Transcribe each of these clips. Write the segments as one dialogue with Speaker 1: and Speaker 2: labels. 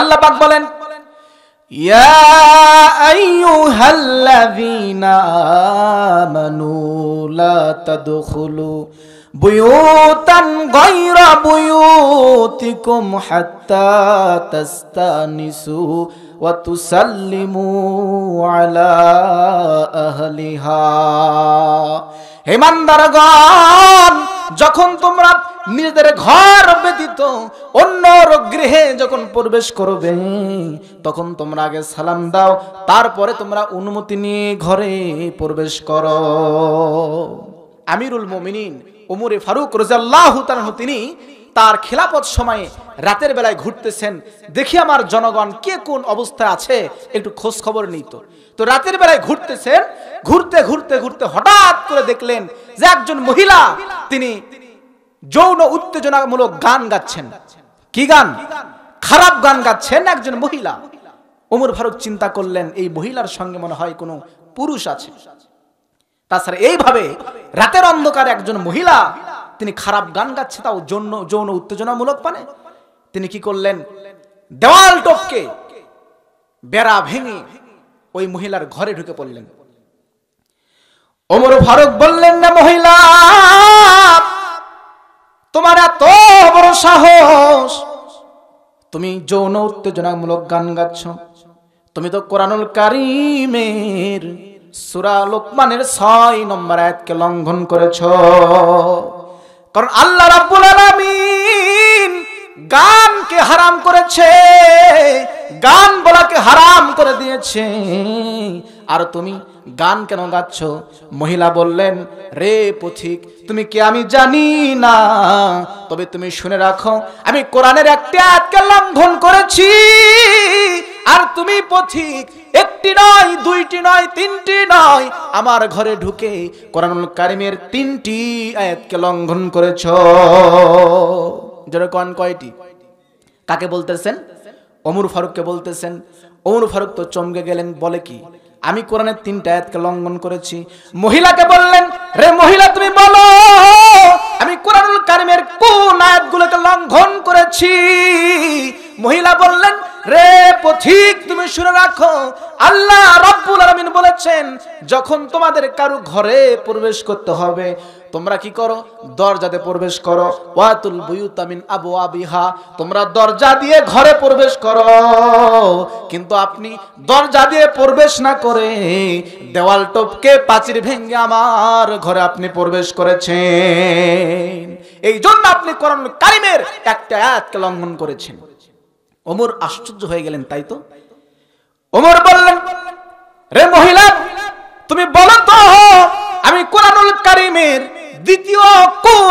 Speaker 1: আল্লাহ পাক বলেন ইয়া আইয়ুহাল্লাযীনা আমানু লা তাদখুলু বুয়ুতান গায়রা বুয়ুতিকুম হাত্তা তাস্তানিসু ওয়া তুসাল্লিমু আলা আহলিহা হিমানদারগণ যখন তোমরা নিজেদের ঘর ব্যতীত অন্য গৃহে যখন প্রবেশ করবে তখন তোমরা আগে সালাম দাও তারপরে তোমরা অনুমতি নিয়ে ঘরে প্রবেশ করো আমিরুল মমিনিন উমরে ফারুক রোজাল্লাহ তিনি তার খেলাপথ সময়ে রাতের বেলায় ঘুরতেছেন দেখি আমার জনগণ কে কোন অবস্থায় আছে একটু খোঁজ খবর নিত তো রাতের বেলায় ঘুরতেছেন ঘুরতে ঘুরতে ঘুরতে হঠাৎ করে দেখলেন যে একজন মহিলা তিনি যৌন উত্তেজনামূলক গান গাচ্ছেন কি গান খারাপ গান গাচ্ছেন একজন মহিলা উমর ফারুক চিন্তা করলেন এই মহিলার সঙ্গে মনে হয় কোনো পুরুষ আছে তাছাড়া এইভাবে রাতের অন্ধকার একজন মহিলা তিনি খারাপ গান গাচ্ছে তাও জন্য যৌন উত্তেজনামূলক মানে তিনি কি করলেন দেওয়াল টপকে বেড়া ভেঙে ওই মহিলার ঘরে ঢুকে পড়লেন ওমর ফারুক বললেন না মহিলা সাহস তুমি যৌন উত্তেজনামূলক গান গাচ্ছ তুমি তো কোরআনুল কারিমের সুরা লোকমানের ছয় নম্বর আয়াতকে লঙ্ঘন করেছ কারণ আল্লাহ রাব্বুল আলামিন গানকে হারাম করেছে গান বলাকে হারাম করে দিয়েছে আর তুমি গান কেন গাচ্ছ মহিলা বললেন রে পথিক তুমি কি আমি জানি না তবে তুমি শুনে রাখো আমি কোরআনের একটি আয়াতকে লঙ্ঘন করেছি আর তুমি পথিক একটি নয় দুইটি নয় তিনটি নয় আমার ঘরে ঢুকে কোরআনুল কারিমের তিনটি আয়াতকে লঙ্ঘন করেছ যেরকম কয়টি কাকে বলতেছেন অমর ফারুককে বলতেছেন অমর ফারুক তো চমকে গেলেন বলে কি আমি কোরআনের তিনটা আয়াতকে লঙ্ঘন করেছি মহিলাকে বললেন রে মহিলা তুমি বলো আমি কোরআনুল কারিমের কোন আয়াতগুলোকে লঙ্ঘন করেছি মহিলা বললেন রে পথিক তুমি শুনে রাখো আল্লাহ রব্বুল আলামিন বলেছেন যখন তোমাদের কারো ঘরে প্রবেশ করতে হবে তোমরা কি করো দরজাতে প্রবেশ করো ওয়াতুল বুয়ুতামিন আবু আবিহা তোমরা দরজা দিয়ে ঘরে প্রবেশ করো কিন্তু আপনি দরজা দিয়ে প্রবেশ না করে দেওয়াল টপকে পাচির ভেঙে আমার ঘরে আপনি প্রবেশ করেছেন এই জন্য আপনি করণ কারিমের একটা আয়াতকে লঙ্ঘন করেছেন ওমর আশ্চর্য হয়ে গেলেন তাই তো ওমর বল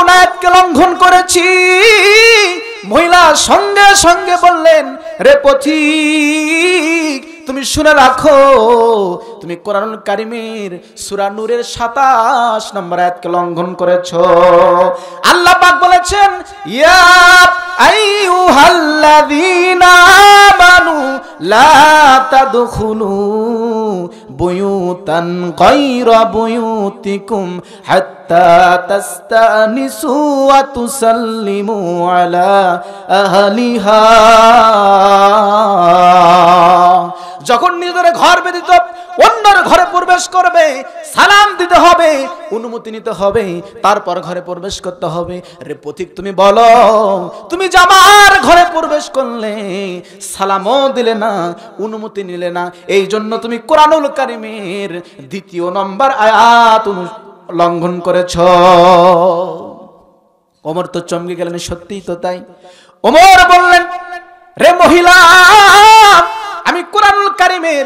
Speaker 1: আমানাতকে লঙ্ঘন করেছি মহিলা সঙ্গে সঙ্গে বললেন রে পথিক তুমি শুনে রাখো তুমি কোরআন কারিমের সুরা নূরের সাতাশ নম্বর আয়াতকে লঙ্ঘন করেছ আল্লাহ পাক বলেছেন ইয়া আইয়ুহাল্লাযীনা আমানু লা তাদখুলু বুয়ুতান গায়রা বুয়ুতিকুম হাত্তা তাস্তানিসু ওয়া তুসাল্লিমু আলা আহলিহা যখন নিজের ঘর ব্যতীত অন্যের ঘরে প্রবেশ করবে সালাম দিতে হবে অনুমতি নিতে হবে তারপর ঘরে প্রবেশ করতে হবে রে পথিক তুমি বলো তুমি জামার ঘরে প্রবেশ করলে সালামও দিলে না অনুমতি নিলে না এই জন্য তুমি কোরআনুল কারিমের দ্বিতীয় নম্বর আয়াত লঙ্ঘন করেছ ওমর তো চমকে গেলেন সত্যিই তো তাই ওমর বললেন রে মহিলা আমি কোরআনুল কারিমের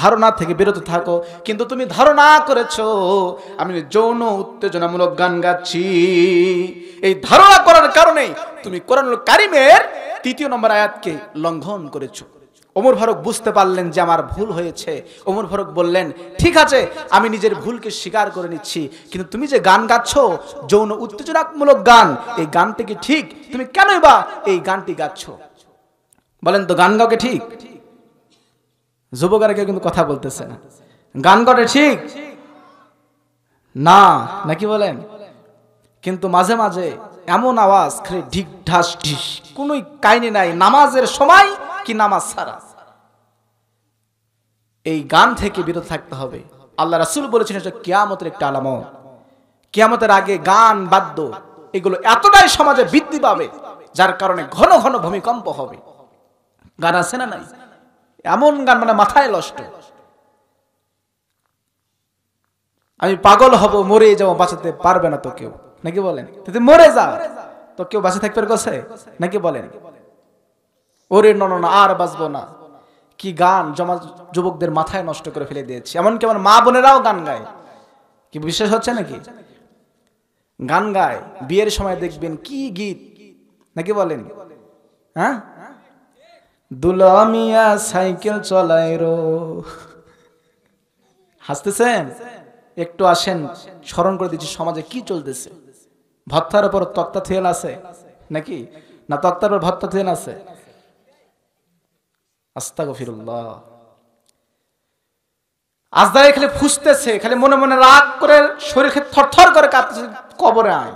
Speaker 1: ধারণা থেকে বিরত থাকো কিন্তু তুমি ধারণা করেছো আমি যৌন উত্তেজনামূলক গান গাচ্ছি এই ধারণা করার কারণে তুমি কোরআনুল কারিমের তৃতীয় নম্বর আয়াতকে লঙ্ঘন করেছো ওমর ফারুক বুঝতে পারলেন যে আমার ভুল হয়েছে ওমর ফারুক বললেন ঠিক আছে আমি নিজের ভুলকে স্বীকার করে নিচ্ছি কিন্তু তুমি যে গান গাচ্ছ যৌন উত্তেজনামূলক গান এই গানটি কি ঠিক তুমি কেনই বা এই গানটি গাচ্ছ বলেন তো গান গাওকে ঠিক যুবকেরা কেউ কিন্তু কথা বলতেছে না গান করে ঠিক না নাকি বলেন কিন্তু মাঝে মাঝে এমন আওয়াজ খালি ঢিক ঢাস ঢিস কোন কাহিনী নাই নামাজের সময় কি নামাজ ছাড়া এই গান থেকে বিরত থাকতে হবে আল্লাহ রাসুল বলেছেন এটা কেয়ামতের একটা আলামত কেয়ামতের আগে গান বাদ্য এগুলো এতটাই সমাজে বৃদ্ধি পাবে যার কারণে ঘন ঘন ভূমিকম্প হবে গান আছে না নাই এমন গান মানে মাথায় নষ্ট আমি পাগল হব মরে যাবো বাঁচাতে পারবে না তো কেউ নাকি বলেন যদি মরে যা তো কেউ বাঁচে থাকবে গেছে নাকি বলেন ওরে নন না আর বাঁচবো না কি গান জমা যুবকদের মাথায় নষ্ট করে ফেলে দিয়েছে এমন কেমন মা বোনেরাও গান গায় কি বিশ্বাস হচ্ছে নাকি গান গায় বিয়ের সময় দেখবেন কি গীত নাকি বলেন হ্যাঁ দুলামিয়া সাইকেল চলাই রো হাসতেছেন একটু আসেন স্মরণ করে দিচ্ছি সমাজে কি চলতেছে ভত্তার উপর তক্তা থেল আছে নাকি না তক্তার উপর ভত্তা থেল আছে আস্তা গফিরুল্লাহ আজদারে খালি ফুসতেছে খালি মনে মনে রাগ করে শরীরে থরথর করে কাঁপতেছে কবরে আয়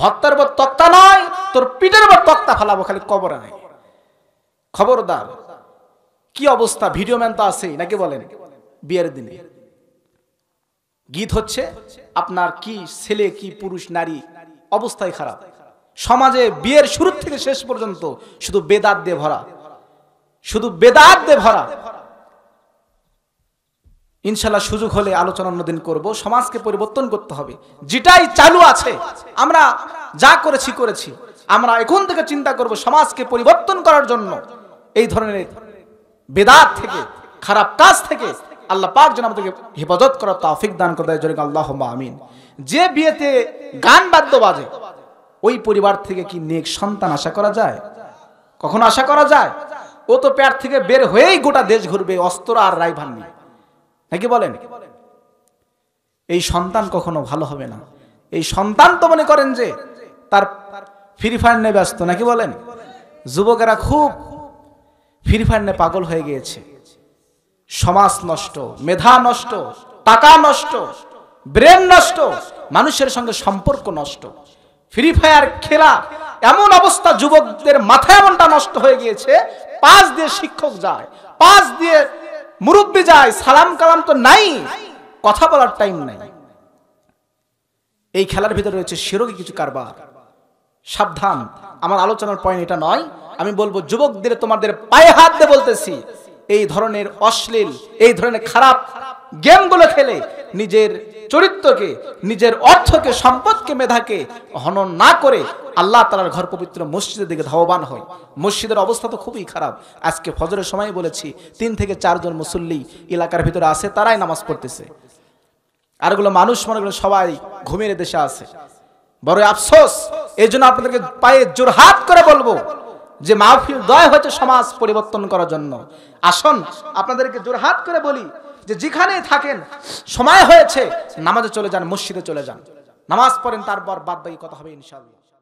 Speaker 1: ভত্তার উপর তক্তা নয় তোর পিঠের উপর তক্তা ফালাবো খালি কবরে আয় খবরদার কি অবস্থা ভিডিও ম্যান তো আছেই নাকি বলেন বিয়ের দিনে গীত হচ্ছে আপনার কি ছেলে কি পুরুষ নারী অবস্থাই খারাপ সমাজে বিয়ের শুরু থেকে শেষ পর্যন্ত শুধু বেদাত দিয়ে ভরা শুধু বেদাত দিয়ে ভরা ইনশাল্লাহ সুযোগ হলে আলোচনা অন্যদিন করব সমাজকে পরিবর্তন করতে হবে যেটাই চালু আছে আমরা যা করেছি করেছি আমরা এখন থেকে চিন্তা করব সমাজকে পরিবর্তন করার জন্য এই ধরনের বেদাত থেকে খারাপ কাজ থেকে আল্লাহ পাক যেন আমাদেরকে হেফাজত করার তাফিক দান করে দেয় জরিক আল্লাহ আমিন যে বিয়েতে গান বাদ্য বাজে ওই পরিবার থেকে কি নেক সন্তান আশা করা যায় কখন আশা করা যায় ও তো প্যার থেকে বের হয়েই গোটা দেশ ঘুরবে অস্ত্র আর রাইভান নিয়ে নাকি বলেন এই সন্তান কখনো ভালো হবে না এই সন্তান তো মনে করেন যে তার ফ্রি ফায়ার নিয়ে ব্যস্ত নাকি বলেন যুবকেরা খুব ফ্রি ফায়ার নিয়ে পাগল হয়ে গিয়েছে সমাজ নষ্ট মেধা নষ্ট টাকা নষ্ট ব্রেন নষ্ট মানুষের সঙ্গে সম্পর্ক নষ্ট ফ্রি ফায়ার খেলা এমন অবস্থা যুবকদের মাথা এমনটা নষ্ট হয়ে গিয়েছে পাঁচ দিয়ে শিক্ষক যায় পাঁচ দিয়ে মুরব্বী যায় সালাম কালাম তো নাই কথা বলার টাইম নাই এই খেলার ভিতরে রয়েছে সেরকম কিছু কারবার সাবধান আমার আলোচনার পয়েন্ট এটা নয় আমি বলবো যুবকদের তোমাদের পায়ে হাত দিয়ে বলতেছি এই ধরনের অশ্লীল এই ধরনের খারাপ গেমগুলো খেলে নিজের চরিত্রকে নিজের অর্থকে সম্পদকে মেধাকে হনন না করে আল্লাহ তালার ঘর পবিত্র মসজিদের দিকে ধাববান হয় মসজিদের অবস্থা তো খুবই খারাপ আজকে ফজরের সময় বলেছি তিন থেকে চারজন মুসল্লি এলাকার ভিতরে আছে তারাই নামাজ পড়তেছে আরগুলো মানুষ মনে সবাই ঘুমের দেশে আছে বড় আফসোস এই জন্য আপনাদেরকে পায়ে জোরহাত করে বলবো যে মাহফিল দয় হয়েছে সমাজ পরিবর্তন করার জন্য আসুন আপনাদেরকে জোরহাত করে বলি যে যেখানে থাকেন সময় হয়েছে নামাজে চলে যান মসজিদে চলে যান নামাজ পড়েন তারপর বাদ কথা হবে ইনশাআল্লাহ